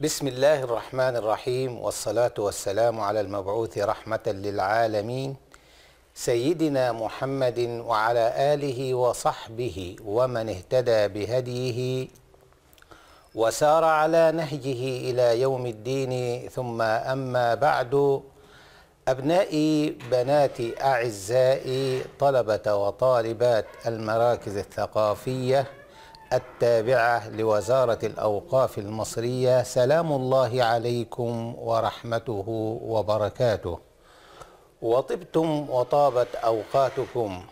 بسم الله الرحمن الرحيم والصلاة والسلام على المبعوث رحمة للعالمين سيدنا محمد وعلى آله وصحبه ومن اهتدى بهديه وسار على نهجه إلى يوم الدين ثم أما بعد أبنائي بناتي أعزائي طلبة وطالبات المراكز الثقافية التابعة لوزارة الأوقاف المصرية سلام الله عليكم ورحمته وبركاته وطبتم وطابت أوقاتكم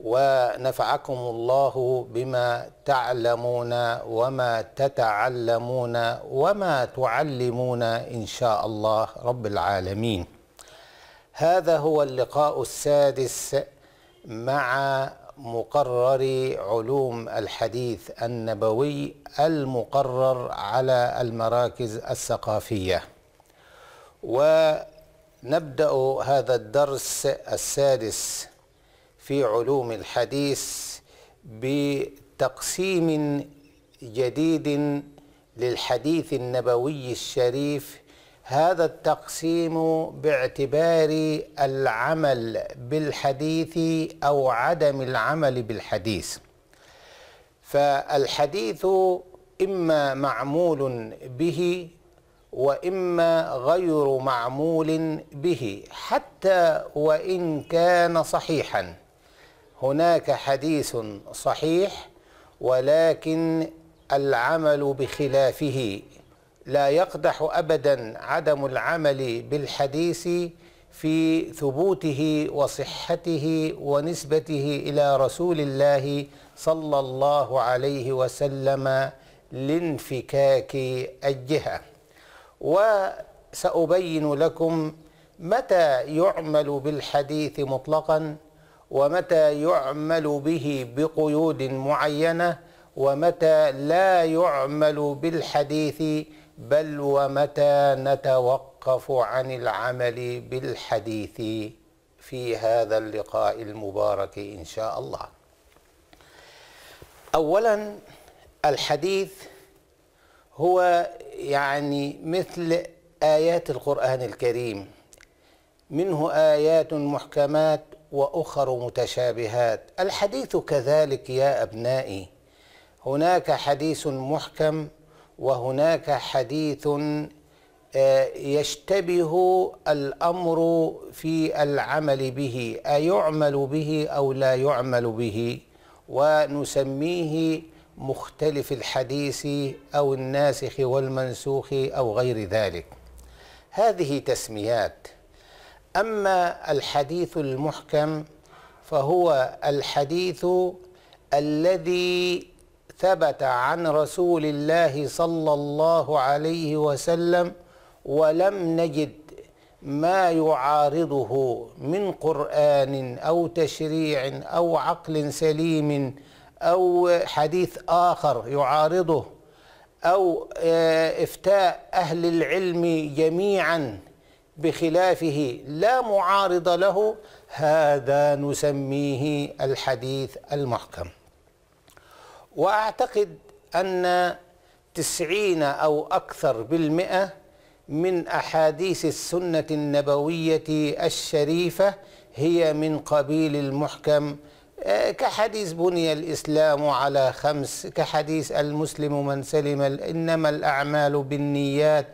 ونفعكم الله بما تعلمون وما تتعلمون وما تعلمون إن شاء الله رب العالمين هذا هو اللقاء السادس مع مقرر علوم الحديث النبوي المقرر على المراكز الثقافية ونبدأ هذا الدرس السادس في علوم الحديث بتقسيم جديد للحديث النبوي الشريف هذا التقسيم باعتبار العمل بالحديث او عدم العمل بالحديث فالحديث اما معمول به واما غير معمول به حتى وان كان صحيحا هناك حديث صحيح ولكن العمل بخلافه لا يقدح ابدا عدم العمل بالحديث في ثبوته وصحته ونسبته الى رسول الله صلى الله عليه وسلم لانفكاك الجهه وسابين لكم متى يعمل بالحديث مطلقا ومتى يعمل به بقيود معينه ومتى لا يعمل بالحديث بل ومتى نتوقف عن العمل بالحديث في هذا اللقاء المبارك ان شاء الله اولا الحديث هو يعني مثل ايات القران الكريم منه ايات محكمات واخر متشابهات الحديث كذلك يا ابنائي هناك حديث محكم وهناك حديث آه، يشتبه الأمر في العمل به أيعمل به أو لا يعمل به ونسميه مختلف الحديث أو الناسخ والمنسوخ أو غير ذلك هذه تسميات أما الحديث المحكم فهو الحديث الذي ثبت عن رسول الله صلى الله عليه وسلم ولم نجد ما يعارضه من قرآن أو تشريع أو عقل سليم أو حديث آخر يعارضه أو آه، إفتاء أهل العلم جميعا بخلافه لا معارض له هذا نسميه الحديث المحكم وأعتقد أن تسعين أو أكثر بالمئة من أحاديث السنة النبوية الشريفة هي من قبيل المحكم آه، كحديث بني الإسلام على خمس كحديث المسلم من سلم إنما الأعمال بالنيات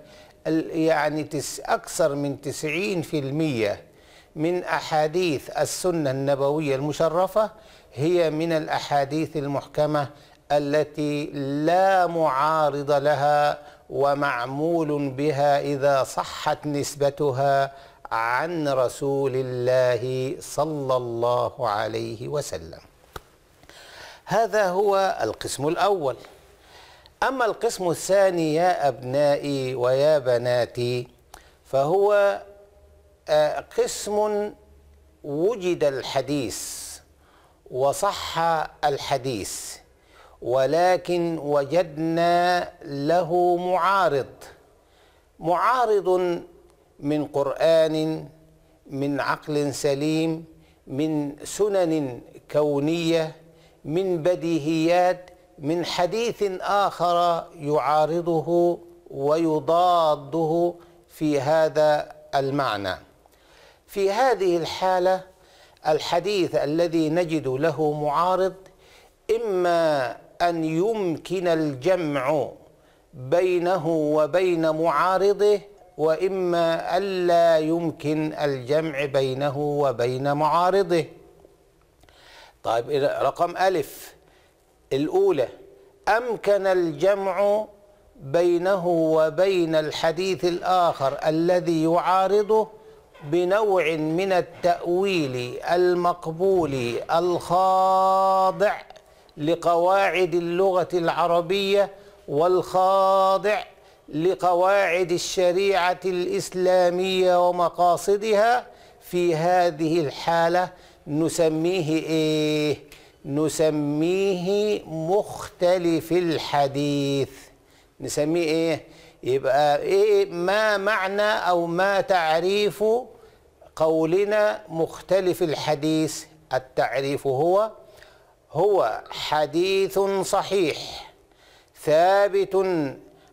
يعني تس أكثر من تسعين في المية من أحاديث السنة النبوية المشرفة هي من الأحاديث المحكمة التي لا معارض لها ومعمول بها إذا صحت نسبتها عن رسول الله صلى الله عليه وسلم هذا هو القسم الأول أما القسم الثاني يا أبنائي ويا بناتي فهو آه، قسم وجد الحديث وصح الحديث ولكن وجدنا له معارض معارض من قرآن من عقل سليم من سنن كونية من بديهيات من حديث آخر يعارضه ويضاده في هذا المعنى في هذه الحالة الحديث الذي نجد له معارض إما أن يمكن الجمع بينه وبين معارضه وإما ألا يمكن الجمع بينه وبين معارضه طيب رقم ألف الأولى أمكن الجمع بينه وبين الحديث الآخر الذي يعارضه بنوع من التأويل المقبول الخاضع لقواعد اللغة العربية والخاضع لقواعد الشريعة الإسلامية ومقاصدها في هذه الحالة نسميه إيه؟ نسميه مختلف الحديث نسميه إيه؟ يبقى إيه ما معنى أو ما تعريف قولنا مختلف الحديث التعريف هو هو حديث صحيح ثابت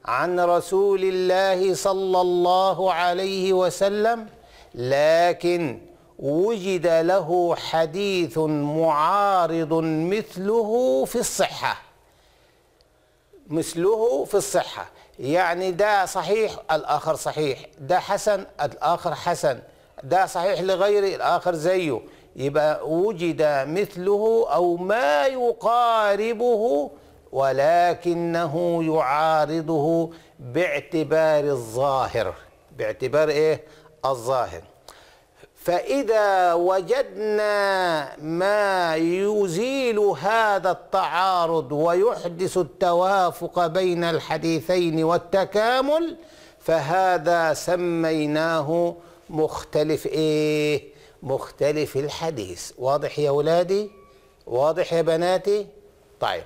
عن رسول الله صلى الله عليه وسلم لكن وجد له حديث معارض مثله في الصحة مثله في الصحة يعني ده صحيح الآخر صحيح ده حسن الآخر حسن ده صحيح لغيره الآخر زيه يبقى وجد مثله أو ما يقاربه ولكنه يعارضه باعتبار الظاهر باعتبار إيه الظاهر فإذا وجدنا ما يزيل هذا التعارض ويحدث التوافق بين الحديثين والتكامل فهذا سميناه مختلف إيه مختلف الحديث واضح يا ولادي واضح يا بناتي طيب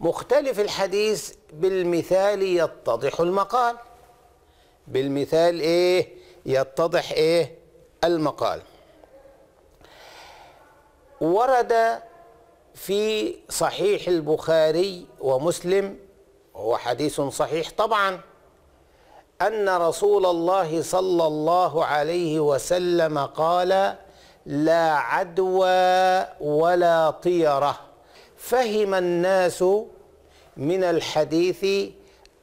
مختلف الحديث بالمثال يتضح المقال بالمثال ايه يتضح ايه المقال ورد في صحيح البخاري ومسلم هو حديث صحيح طبعا أن رسول الله صلى الله عليه وسلم قال لا عدوى ولا طيرة فهم الناس من الحديث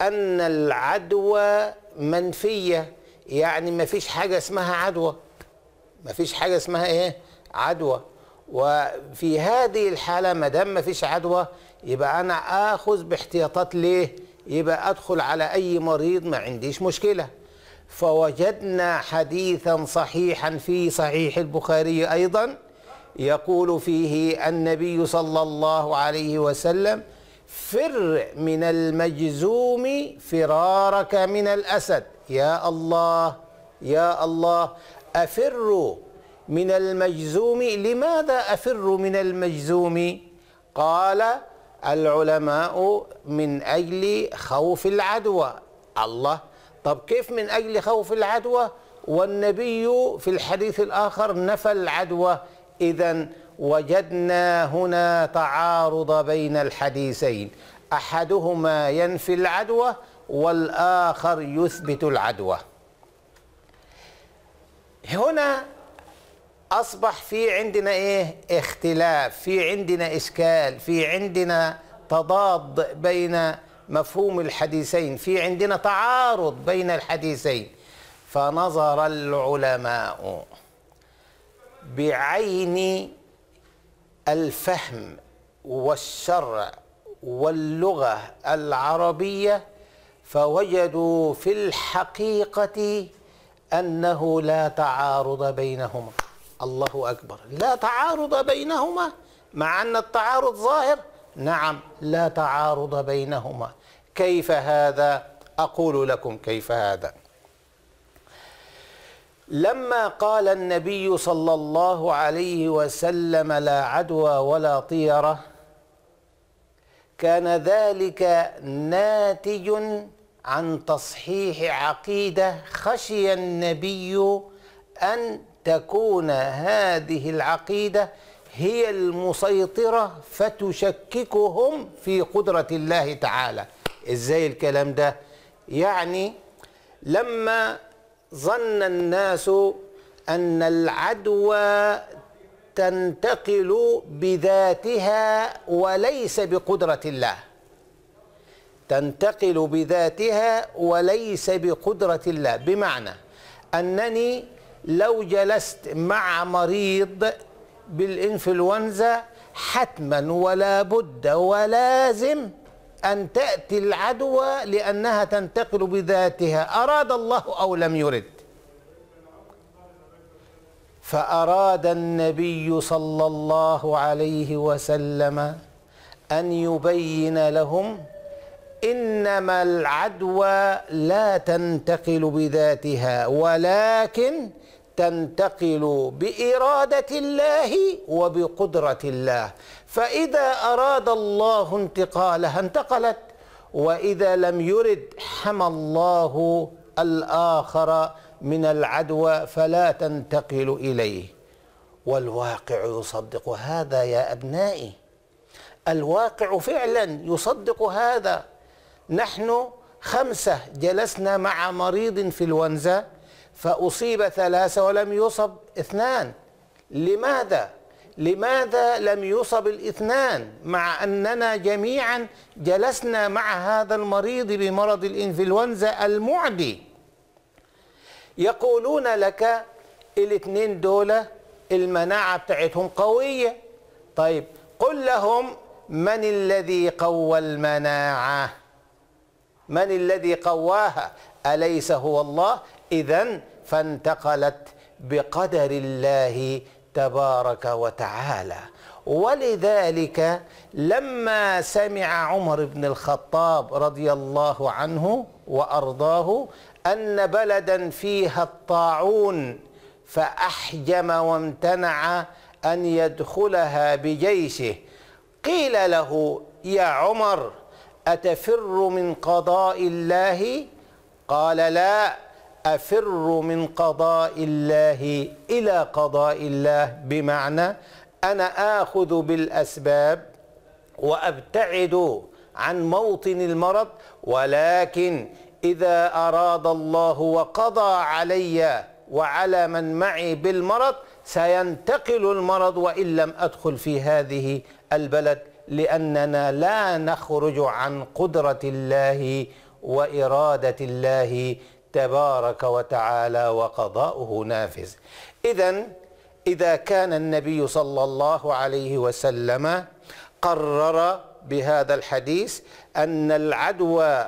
أن العدوى منفية يعني ما فيش حاجة اسمها عدوى ما فيش حاجة اسمها إيه عدوى وفي هذه الحالة ما دام ما فيش عدوى يبقى أنا آخذ باحتياطات ليه يبقى أدخل على أي مريض ما عنديش مشكلة فوجدنا حديثا صحيحا في صحيح البخاري أيضا يقول فيه النبي صلى الله عليه وسلم فر من المجزوم فرارك من الأسد يا الله يا الله أفر من المجزوم لماذا أفر من المجزوم قال العلماء من أجل خوف العدوى الله طب كيف من أجل خوف العدوى والنبي في الحديث الآخر نفى العدوى إذا وجدنا هنا تعارض بين الحديثين أحدهما ينفي العدوى والآخر يثبت العدوى هنا اصبح في عندنا ايه اختلاف في عندنا اشكال في عندنا تضاد بين مفهوم الحديثين في عندنا تعارض بين الحديثين فنظر العلماء بعين الفهم والشرع واللغه العربيه فوجدوا في الحقيقه انه لا تعارض بينهما الله أكبر لا تعارض بينهما مع أن التعارض ظاهر نعم لا تعارض بينهما كيف هذا أقول لكم كيف هذا لما قال النبي صلى الله عليه وسلم لا عدوى ولا طيرة كان ذلك ناتج عن تصحيح عقيدة خشي النبي أن تكون هذه العقيدة هي المسيطرة فتشككهم في قدرة الله تعالى إزاي الكلام ده؟ يعني لما ظن الناس أن العدوى تنتقل بذاتها وليس بقدرة الله تنتقل بذاتها وليس بقدرة الله بمعنى أنني لو جلست مع مريض بالإنفلونزا حتما ولا بد ولازم أن تأتي العدوى لأنها تنتقل بذاتها أراد الله أو لم يرد فأراد النبي صلى الله عليه وسلم أن يبين لهم إنما العدوى لا تنتقل بذاتها ولكن تنتقل باراده الله وبقدره الله فاذا اراد الله انتقالها انتقلت واذا لم يرد حمى الله الاخر من العدوى فلا تنتقل اليه والواقع يصدق هذا يا ابنائي الواقع فعلا يصدق هذا نحن خمسه جلسنا مع مريض في الونزه فأصيب ثلاثة ولم يصب اثنان لماذا؟ لماذا لم يصب الاثنان مع أننا جميعا جلسنا مع هذا المريض بمرض الإنفلونزا المعدي يقولون لك الاثنين دولة المناعة بتاعتهم قوية طيب قل لهم من الذي قوى المناعة من الذي قواها أليس هو الله إذا فانتقلت بقدر الله تبارك وتعالى ولذلك لما سمع عمر بن الخطاب رضي الله عنه وأرضاه أن بلدا فيها الطاعون فأحجم وامتنع أن يدخلها بجيشه قيل له يا عمر أتفر من قضاء الله قال لا أفر من قضاء الله إلى قضاء الله بمعنى أنا آخذ بالأسباب وأبتعد عن موطن المرض ولكن إذا أراد الله وقضى علي وعلى من معي بالمرض سينتقل المرض وإن لم أدخل في هذه البلد لأننا لا نخرج عن قدرة الله وإرادة الله تبارك وتعالى وقضاؤه نافذ إذا إذا كان النبي صلى الله عليه وسلم قرر بهذا الحديث أن العدوى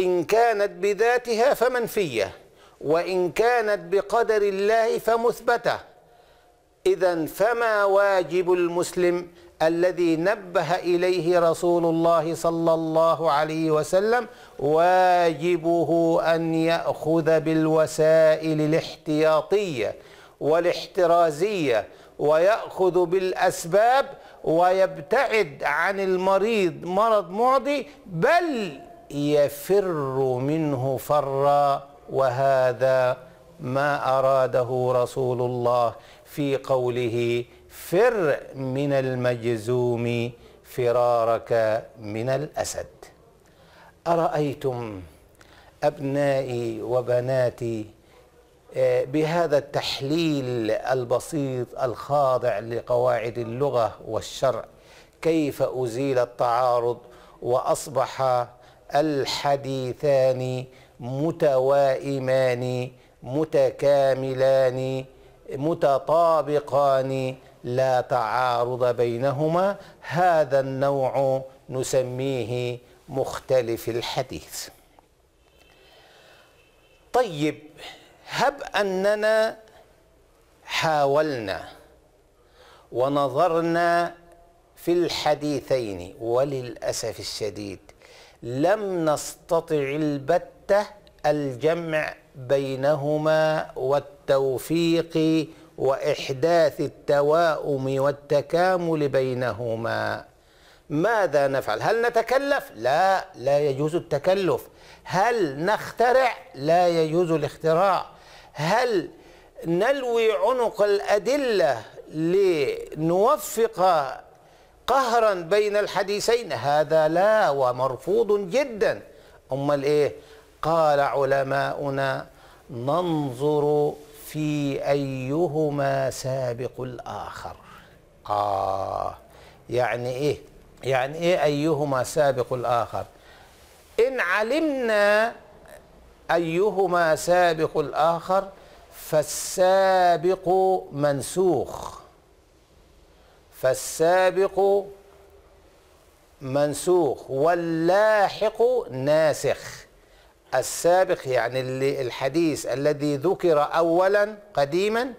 إن كانت بذاتها فمنفية وإن كانت بقدر الله فمثبته إذا فما واجب المسلم الذي نبه إليه رسول الله صلى الله عليه وسلم واجبه أن يأخذ بالوسائل الاحتياطية والاحترازية ويأخذ بالأسباب ويبتعد عن المريض مرض معضي بل يفر منه فرا وهذا ما أراده رسول الله في قوله فر من المجزوم فرارك من الأسد أرأيتم أبنائي وبناتي آه، بهذا التحليل البسيط الخاضع لقواعد اللغة والشرع كيف أزيل التعارض وأصبح الحديثان متوائمان متكاملان متطابقان لا تعارض بينهما هذا النوع نسميه مختلف الحديث طيب هب أننا حاولنا ونظرنا في الحديثين وللأسف الشديد لم نستطع البتة الجمع بينهما والتوفيق واحداث التواؤم والتكامل بينهما ماذا نفعل هل نتكلف لا لا يجوز التكلف هل نخترع لا يجوز الاختراع هل نلوي عنق الادله لنوفق قهرا بين الحديثين هذا لا ومرفوض جدا امال ايه قال علماؤنا ننظر في أيهما سابق الآخر آه يعني إيه يعني إيه أيهما سابق الآخر إن علمنا أيهما سابق الآخر فالسابق منسوخ فالسابق منسوخ واللاحق ناسخ السابق يعني اللي الحديث الذي ذكر أولا قديما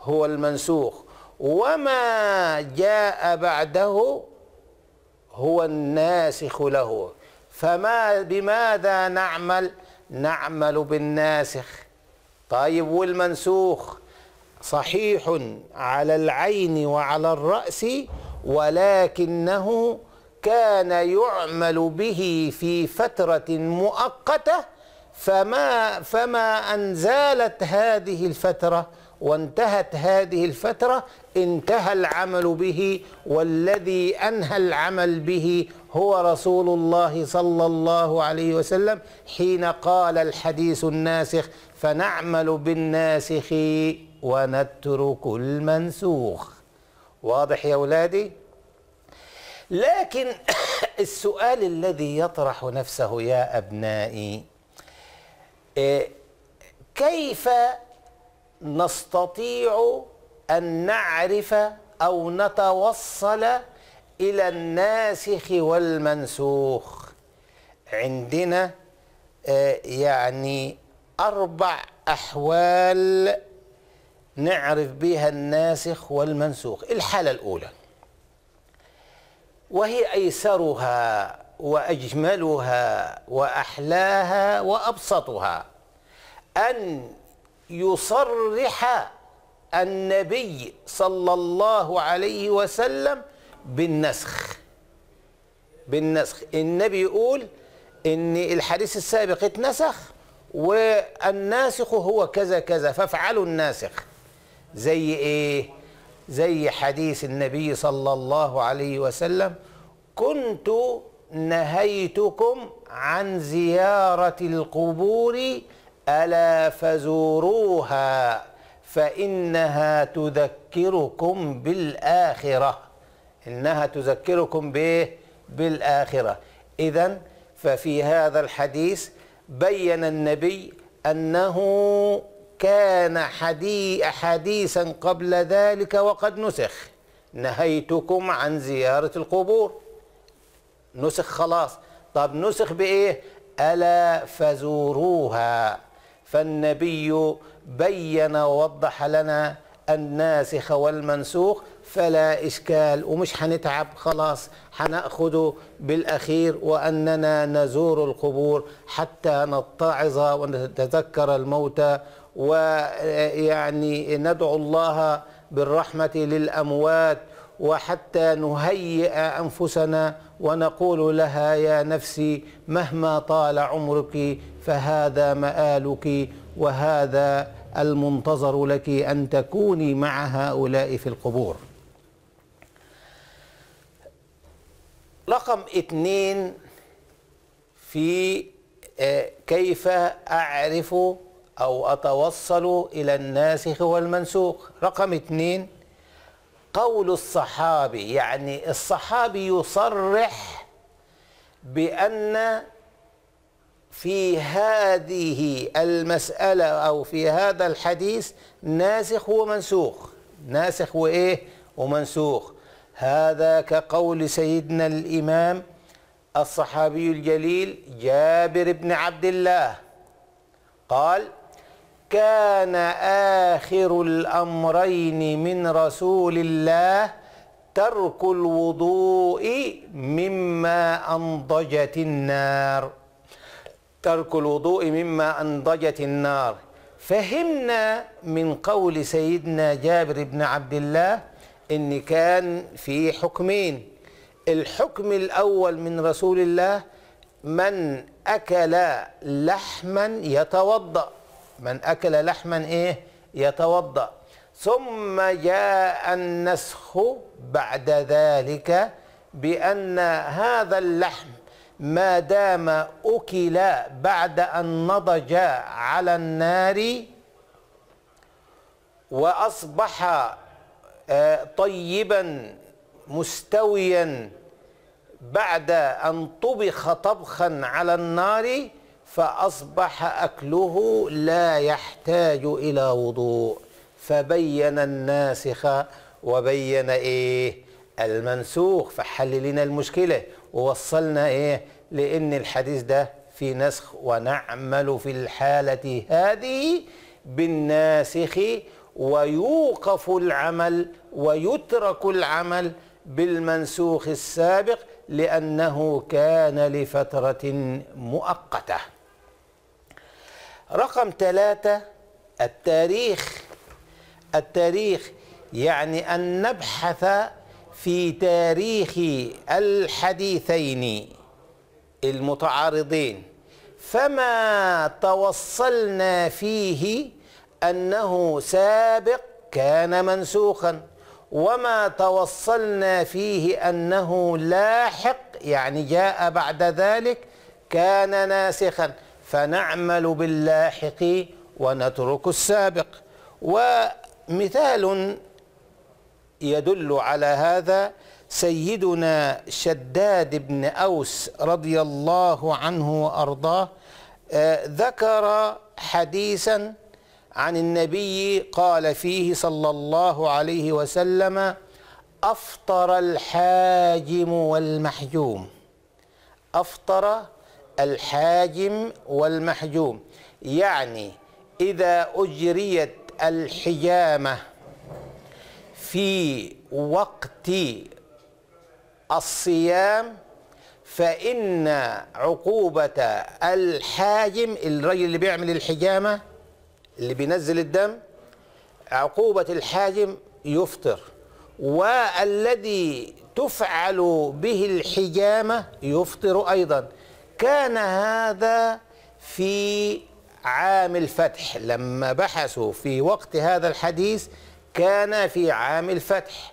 هو المنسوخ وما جاء بعده هو الناسخ له فما بماذا نعمل نعمل بالناسخ طيب والمنسوخ صحيح على العين وعلى الرأس ولكنه كان يعمل به في فترة مؤقته فما فما أن زالت هذه الفترة وانتهت هذه الفترة انتهى العمل به والذي أنهى العمل به هو رسول الله صلى الله عليه وسلم حين قال الحديث الناسخ فنعمل بالناسخ ونترك المنسوخ واضح يا أولادي؟ لكن السؤال الذي يطرح نفسه يا أبنائي كيف نستطيع أن نعرف أو نتوصل إلى الناسخ والمنسوخ عندنا آه، يعني أربع أحوال نعرف بها الناسخ والمنسوخ الحالة الأولى وهي أيسرها وأجملها وأحلاها وأبسطها أن يصرح النبي صلى الله عليه وسلم بالنسخ بالنسخ النبي يقول ان الحديث السابق اتنسخ والناسخ هو كذا كذا فافعلوا الناسخ زي ايه زي حديث النبي صلى الله عليه وسلم كنت نهيتكم عن زيارة القبور ألا فزوروها فإنها تذكركم بالآخرة إنها تذكركم بإيه؟ بالآخرة إذا ففي هذا الحديث بين النبي أنه كان حديثا قبل ذلك وقد نسخ نهيتكم عن زيارة القبور نسخ خلاص طب نسخ بايه الا فزوروها فالنبي بين ووضح لنا الناسخ والمنسوخ فلا إشكال ومش هنتعب خلاص هنأخذ بالأخير وأننا نزور القبور حتى نتعظ ونتذكر الموتى ويعني ندعو الله بالرحمة للأموات وحتى نهيئ أنفسنا ونقول لها يا نفسي مهما طال عمرك فهذا مآلك وهذا المنتظر لك أن تكوني مع هؤلاء في القبور رقم اثنين في آه، كيف أعرف أو أتوصل إلى الناسخ والمنسوخ رقم اثنين قول الصحابي يعني الصحابي يصرح بأن في هذه المسألة أو في هذا الحديث ناسخ ومنسوخ ناسخ وإيه ومنسوخ هذا كقول سيدنا الإمام الصحابي الجليل جابر بن عبد الله قال كان آخر الأمرين من رسول الله ترك الوضوء مما أنضجت النار ترك الوضوء مما أنضجت النار فهمنا من قول سيدنا جابر بن عبد الله إن كان في حكمين الحكم الأول من رسول الله من أكل لحما يتوضأ من أكل لحما إيه يتوضأ ثم جاء النسخ بعد ذلك بأن هذا اللحم ما دام أكل بعد أن نضج على النار وأصبح آه، طيبا مستويا بعد أن طبخ طبخا على النار فأصبح أكله لا يحتاج إلى وضوء فبين الناسخ وبين إيه المنسوخ فحل لنا المشكلة ووصلنا إيه لأن الحديث ده في نسخ ونعمل في الحالة هذه بالناسخ ويوقف العمل ويترك العمل بالمنسوخ السابق لأنه كان لفترة مؤقتة رقم ثلاثة التاريخ التاريخ يعني أن نبحث في تاريخ الحديثين المتعارضين فما توصلنا فيه أنه سابق كان منسوخا وما توصلنا فيه أنه لاحق يعني جاء بعد ذلك كان ناسخا فنعمل باللاحق ونترك السابق ومثال يدل على هذا سيدنا شداد بن أوس رضي الله عنه وأرضاه آه، ذكر حديثا عن النبي قال فيه صلى الله عليه وسلم أفطر الحاجم والمحجوم أفطر الحاجم والمحجوم يعني إذا أجريت الحجامة في وقت الصيام فإن عقوبة الحاجم الرجل اللي بيعمل الحجامة اللي بينزل الدم عقوبة الحاجم يفطر والذي تفعل به الحجامة يفطر أيضا كان هذا في عام الفتح لما بحثوا في وقت هذا الحديث كان في عام الفتح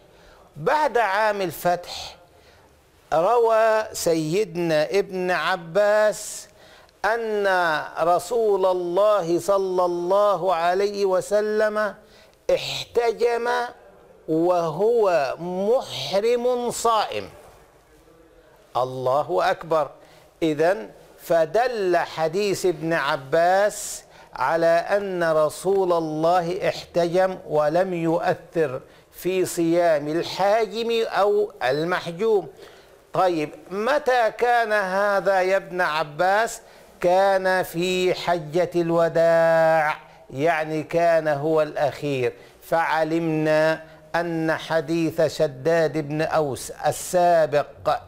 بعد عام الفتح روى سيدنا ابن عباس أن رسول الله صلى الله عليه وسلم احتجم وهو محرم صائم الله أكبر إذا فدل حديث ابن عباس على أن رسول الله احتجم ولم يؤثر في صيام الحاجم أو المحجوم طيب متى كان هذا يا ابن عباس كان في حجة الوداع يعني كان هو الأخير فعلمنا أن حديث شداد بن أوس السابق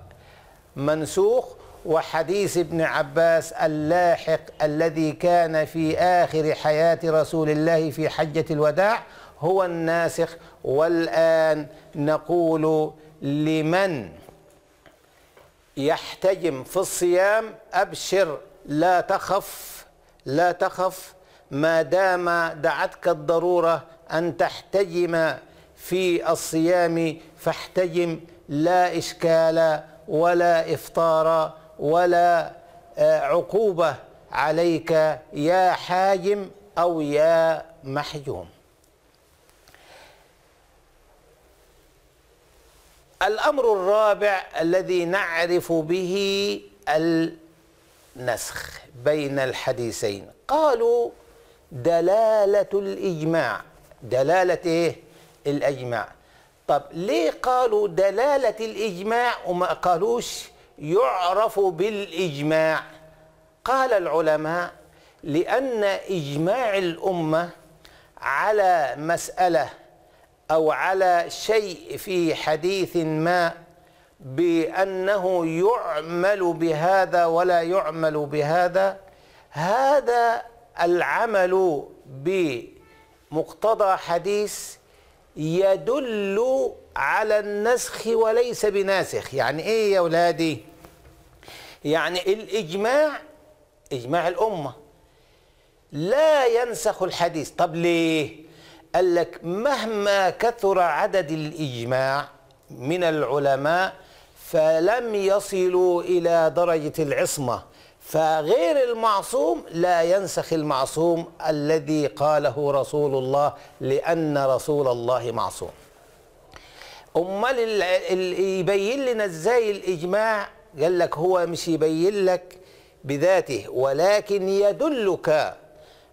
منسوخ وحديث ابن عباس اللاحق الذي كان في آخر حياة رسول الله في حجة الوداع هو الناسخ والآن نقول لمن يحتجم في الصيام أبشر لا تخف لا تخف ما دام دعتك الضرورة أن تحتجم في الصيام فاحتجم لا إشكال ولا إفطار ولا آه، عقوبة عليك يا حاجم أو يا محجوم الأمر الرابع الذي نعرف به النسخ بين الحديثين قالوا دلالة الإجماع دلالة إيه؟ الأجماع طب ليه قالوا دلالة الإجماع وما قالوش يعرف بالإجماع قال العلماء لأن إجماع الأمة على مسألة أو على شيء في حديث ما بأنه يعمل بهذا ولا يعمل بهذا هذا العمل بمقتضى حديث يدل على النسخ وليس بناسخ يعني ايه يا ولادي يعني الإجماع إجماع الأمة لا ينسخ الحديث طب ليه قال لك مهما كثر عدد الإجماع من العلماء فلم يصلوا إلى درجة العصمة فغير المعصوم لا ينسخ المعصوم الذي قاله رسول الله لأن رسول الله معصوم أمال يبين لنا إزاي الإجماع قال لك هو مش يبين لك بذاته ولكن يدلك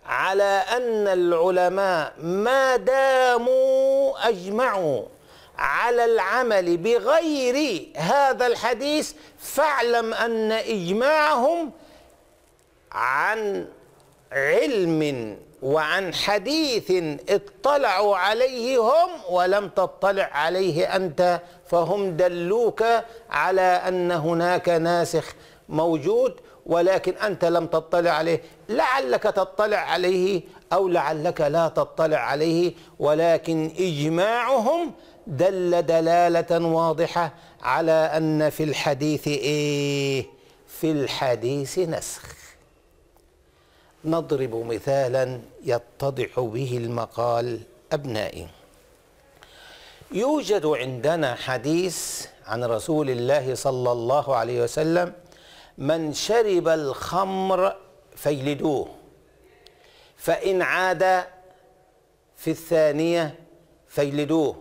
على أن العلماء ما داموا أجمعوا على العمل بغير هذا الحديث فاعلم أن إجماعهم عن علم وعن حديث اطلعوا عليه هم ولم تطلع عليه أنت فهم دلوك على أن هناك ناسخ موجود ولكن أنت لم تطلع عليه لعلك تطلع عليه أو لعلك لا تطلع عليه ولكن إجماعهم دل دلالة واضحة على أن في الحديث إيه في الحديث نسخ نضرب مثالا يتضح به المقال أبنائي يوجد عندنا حديث عن رسول الله صلى الله عليه وسلم من شرب الخمر فيلدوه فإن عاد في الثانية فيلدوه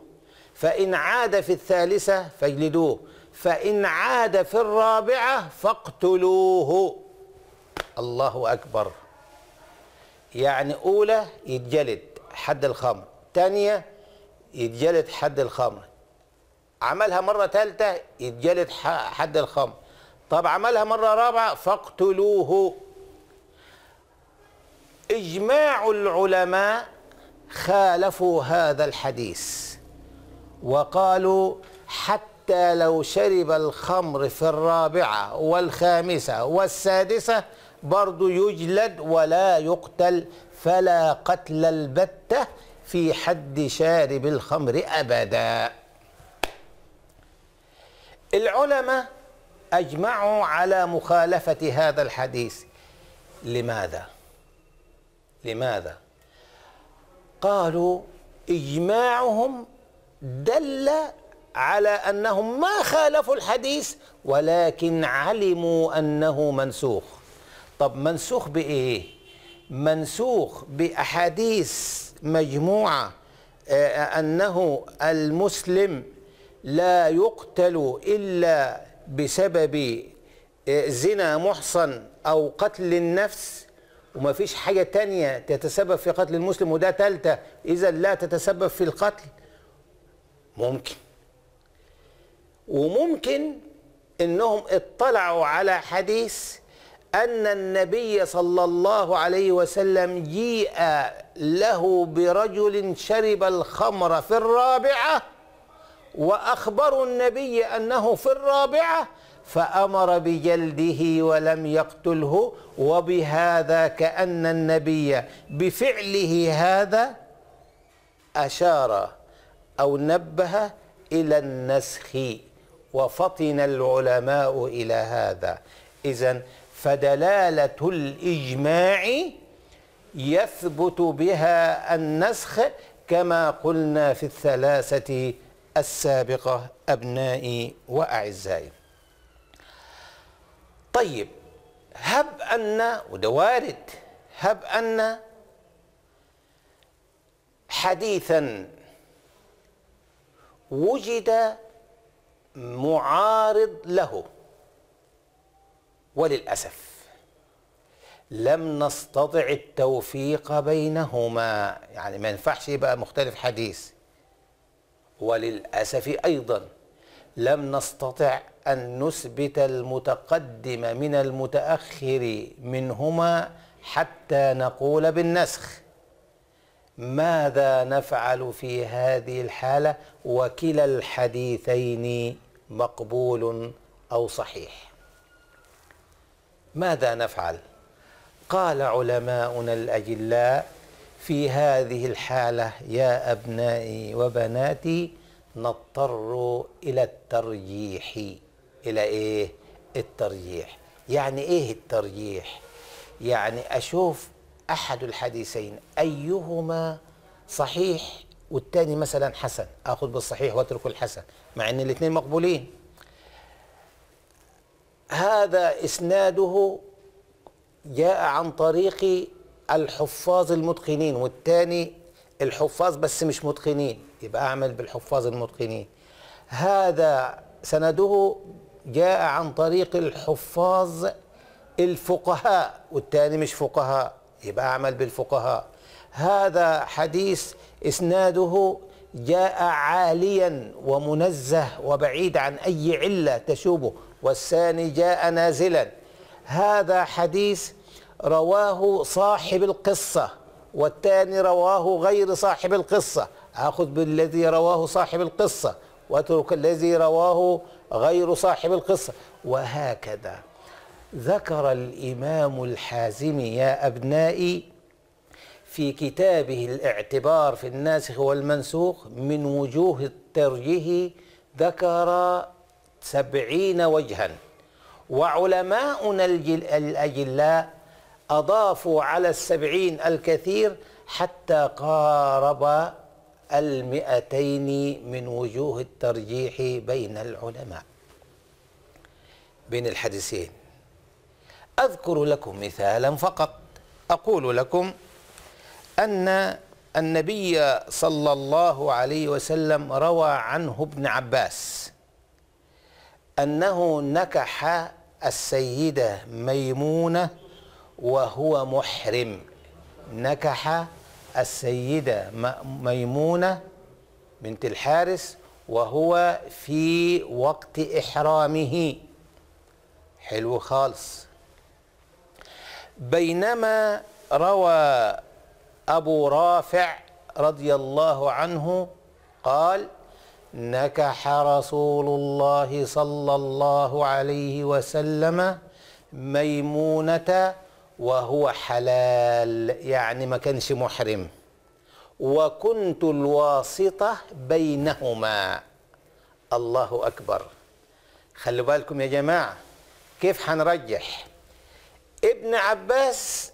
فإن عاد في الثالثة فيلدوه فإن عاد في الرابعة فاقتلوه الله أكبر يعني أولى يتجلد حد الخمر ثانية يتجلد حد الخمر عملها مرة ثالثة يتجلد حد الخمر طب عملها مرة رابعة فاقتلوه إجماع العلماء خالفوا هذا الحديث وقالوا حتى لو شرب الخمر في الرابعة والخامسة والسادسة برضو يجلد ولا يقتل فلا قتل البتة في حد شارب الخمر أبدا العلماء أجمعوا على مخالفة هذا الحديث لماذا؟ لماذا؟ قالوا إجماعهم دل على أنهم ما خالفوا الحديث ولكن علموا أنه منسوخ طب منسوخ بايه منسوخ باحاديث مجموعه آه، آه، انه المسلم لا يقتل الا بسبب آه، زنا محصن او قتل النفس وما فيش حاجه تانية تتسبب في قتل المسلم وده ثالثه اذا لا تتسبب في القتل ممكن وممكن انهم اطلعوا على حديث أن النبي صلى الله عليه وسلم جيء له برجل شرب الخمر في الرابعة وأخبروا النبي أنه في الرابعة فأمر بجلده ولم يقتله وبهذا كأن النبي بفعله هذا أشار أو نبه إلى النسخ وفطن العلماء إلى هذا إذا فدلالة الإجماع يثبت بها النسخ كما قلنا في الثلاثة السابقة أبنائي وأعزائي طيب هب أن ودوارد وارد هب أن حديثا وجد معارض له وللأسف لم نستطع التوفيق بينهما يعني ما ينفعش يبقى مختلف حديث وللأسف أيضا لم نستطع أن نثبت المتقدم من المتأخر منهما حتى نقول بالنسخ ماذا نفعل في هذه الحالة وكلا الحديثين مقبول أو صحيح ماذا نفعل قال علماؤنا الاجلاء في هذه الحاله يا ابنائي وبناتي نضطر الى الترجيح الى ايه الترجيح يعني ايه الترجيح يعني اشوف احد الحديثين ايهما صحيح والتاني مثلا حسن اخذ بالصحيح واترك الحسن مع ان الاثنين مقبولين هذا إسناده جاء عن طريق الحفاظ المتقنين والتاني الحفاظ بس مش متقنين يبقى أعمل بالحفاظ المتقنين هذا سنده جاء عن طريق الحفاظ الفقهاء والتاني مش فقهاء يبقى أعمل بالفقهاء هذا حديث إسناده جاء عاليا ومنزه وبعيد عن أي علة تشوبه والثاني جاء نازلا هذا حديث رواه صاحب القصة والثاني رواه غير صاحب القصة أخذ بالذي رواه صاحب القصة واترك الذي رواه غير صاحب القصة وهكذا ذكر الإمام الحازمي يا أبنائي في كتابه الاعتبار في الناسخ والمنسوخ من وجوه الترجيه ذكر سبعين وجها وعلماؤنا الأجلاء أضافوا على السبعين الكثير حتى قارب المئتين من وجوه الترجيح بين العلماء بين الحديثين أذكر لكم مثالا فقط أقول لكم أن النبي صلى الله عليه وسلم روى عنه ابن عباس أنه نكح السيدة ميمونة وهو محرم نكح السيدة ميمونة بنت الحارس وهو في وقت إحرامه حلو خالص بينما روى أبو رافع رضي الله عنه قال نكح رسول الله صلى الله عليه وسلم ميمونة وهو حلال يعني ما كانش محرم وكنت الواسطة بينهما الله أكبر خلوا بالكم يا جماعة كيف حنرجح ابن عباس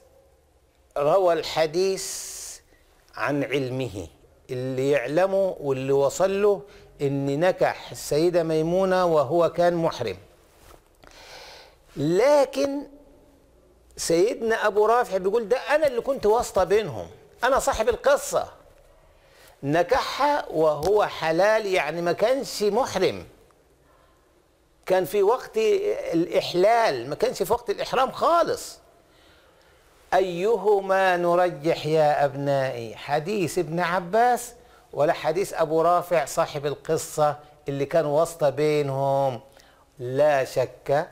روى الحديث عن علمه اللي يعلمه واللي وصل له ان نكح السيده ميمونه وهو كان محرم لكن سيدنا ابو رافع بيقول ده انا اللي كنت واسطه بينهم انا صاحب القصه نكحها وهو حلال يعني ما كانش محرم كان في وقت الاحلال ما كانش في وقت الاحرام خالص ايهما نرجح يا ابنائي حديث ابن عباس ولا حديث أبو رافع صاحب القصة اللي كان واسطة بينهم لا شك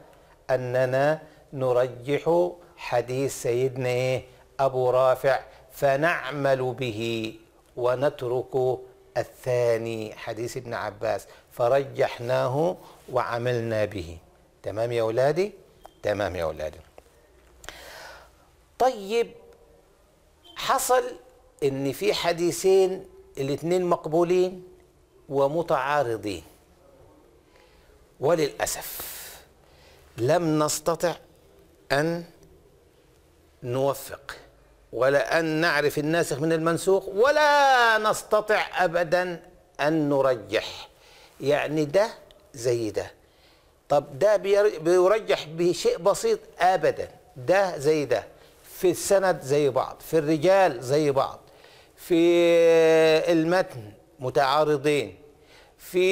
أننا نرجح حديث سيدنا أبو رافع فنعمل به ونترك الثاني حديث ابن عباس فرجحناه وعملنا به تمام يا أولادي تمام يا أولادي طيب حصل ان في حديثين الاثنين مقبولين ومتعارضين وللأسف لم نستطع أن نوفق ولا أن نعرف الناسخ من المنسوخ ولا نستطع أبدا أن نرجح يعني ده زي ده طب ده بيرجح بشيء بسيط أبدا ده زي ده في السند زي بعض في الرجال زي بعض في المتن متعارضين في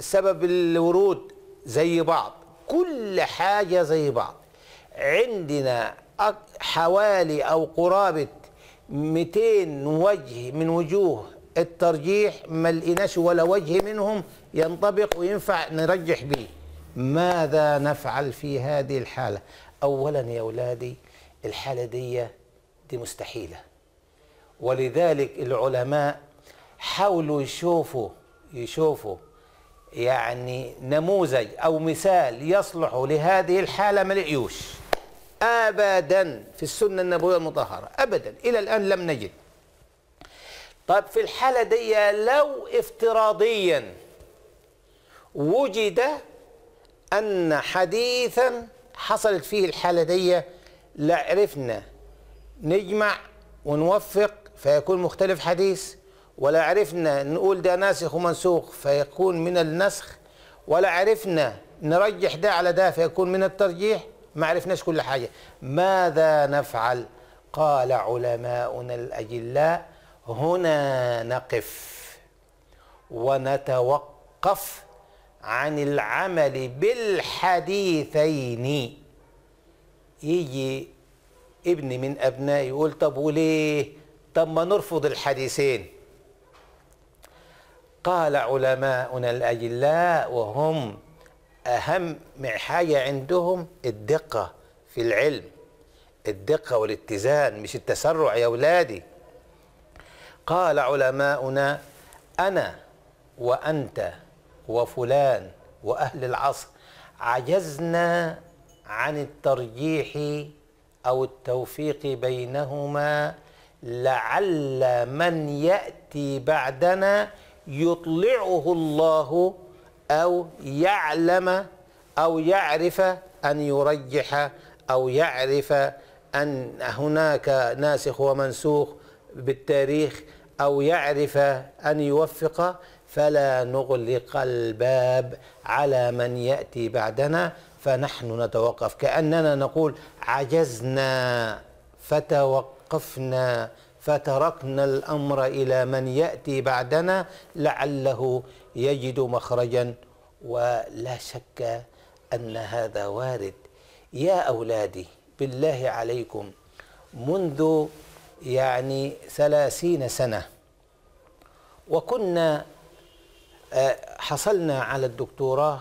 سبب الورود زي بعض كل حاجة زي بعض عندنا حوالي أو قرابة 200 وجه من وجوه الترجيح ما لقيناش ولا وجه منهم ينطبق وينفع نرجح به ماذا نفعل في هذه الحالة أولا يا أولادي الحالة دي دي مستحيلة ولذلك العلماء حاولوا يشوفوا يشوفوا يعني نموذج أو مثال يصلح لهذه الحالة من العيوش أبدا في السنة النبوية المطهرة أبدا إلى الآن لم نجد طب في الحالة دي لو افتراضيا وجد أن حديثا حصلت فيه الحالة دي لعرفنا نجمع ونوفق فيكون مختلف حديث ولا عرفنا نقول ده ناسخ ومنسوخ فيكون من النسخ ولا عرفنا نرجح ده على ده فيكون من الترجيح ما عرفناش كل حاجة ماذا نفعل قال علماؤنا الأجلاء هنا نقف ونتوقف عن العمل بالحديثين يجي ابن من أبنائي يقول طب وليه تم نرفض الحديثين قال علماؤنا الأجلاء وهم أهم حاجة عندهم الدقة في العلم الدقة والاتزان مش التسرع يا أولادي قال علماؤنا أنا وأنت وفلان وأهل العصر عجزنا عن الترجيح أو التوفيق بينهما لعل من ياتي بعدنا يطلعه الله او يعلم او يعرف ان يرجح او يعرف ان هناك ناسخ ومنسوخ بالتاريخ او يعرف ان يوفق فلا نغلق الباب على من ياتي بعدنا فنحن نتوقف كاننا نقول عجزنا فتوقف وقفنا فتركنا الأمر إلى من يأتي بعدنا لعله يجد مخرجا ولا شك أن هذا وارد يا أولادي بالله عليكم منذ يعني ثلاثين سنة وكنا آه، حصلنا على الدكتوراه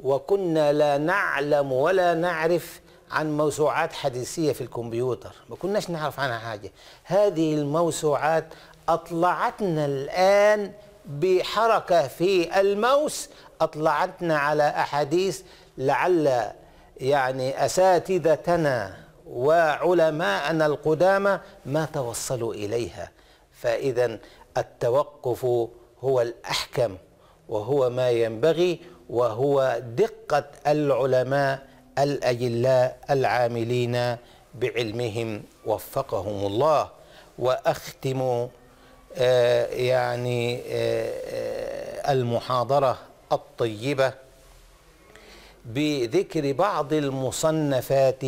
وكنا لا نعلم ولا نعرف عن موسوعات حديثية في الكمبيوتر ما كناش نعرف عنها حاجة هذه الموسوعات أطلعتنا الآن بحركة في الموس أطلعتنا على أحاديث لعل يعني أساتذتنا وعلماءنا القدامى ما توصلوا إليها فإذا التوقف هو الأحكم وهو ما ينبغي وهو دقة العلماء الأجلاء العاملين بعلمهم وفقهم الله وأختم آه، يعني آه، آه، المحاضرة الطيبة بذكر بعض المصنفات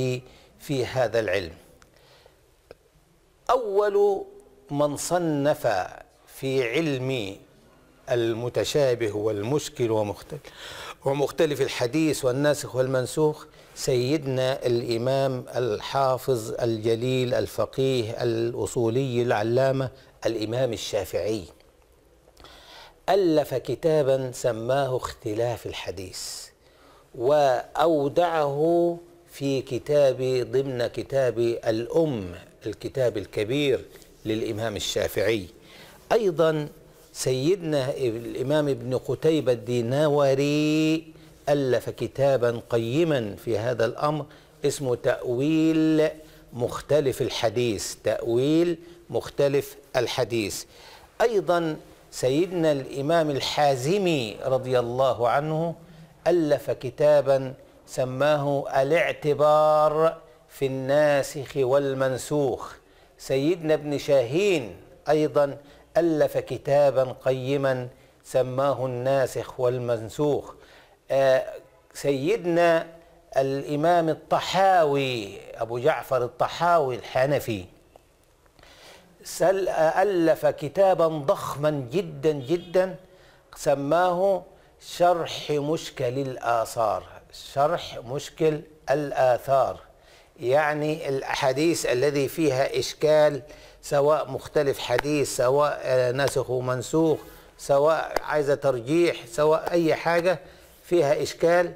في هذا العلم أول من صنف في علم المتشابه والمشكل ومختلف ومختلف الحديث والناسخ والمنسوخ سيدنا الإمام الحافظ الجليل الفقيه الأصولي العلامة الإمام الشافعي ألف كتابا سماه اختلاف الحديث وأودعه في كتاب ضمن كتاب الأم الكتاب الكبير للإمام الشافعي أيضا سيدنا الإمام ابن قتيبة الديناوري ألف كتابا قيما في هذا الأمر اسمه تأويل مختلف الحديث تأويل مختلف الحديث أيضا سيدنا الإمام الحازمي رضي الله عنه ألف كتابا سماه الاعتبار في الناسخ والمنسوخ سيدنا ابن شاهين أيضا ألف كتابا قيما سماه الناسخ والمنسوخ آه، سيدنا الإمام الطحاوي أبو جعفر الطحاوي الحنفي ألف كتابا ضخما جدا جدا سماه شرح مشكل الآثار شرح مشكل الآثار يعني الأحاديث الذي فيها إشكال سواء مختلف حديث سواء آه، ناسخ ومنسوخ سواء عايزة ترجيح سواء أي حاجة فيها إشكال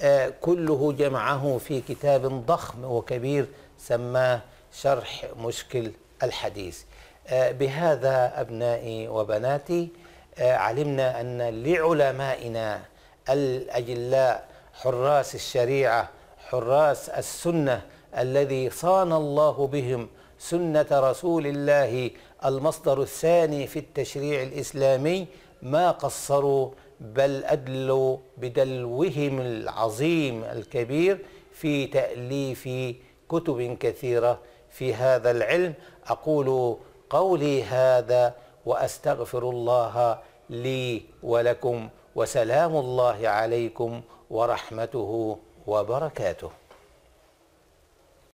آه، كله جمعه في كتاب ضخم وكبير سماه شرح مشكل الحديث آه، بهذا أبنائي وبناتي علمنا أن لعلمائنا الأجلاء حراس الشريعة حراس السنة الذي صان الله بهم سنة رسول الله المصدر الثاني في التشريع الإسلامي ما قصروا بل أدلوا بدلوهم العظيم الكبير في تأليف كتب كثيرة في هذا العلم أقول قولي هذا وأستغفر الله لي ولكم وسلام الله عليكم ورحمته وبركاته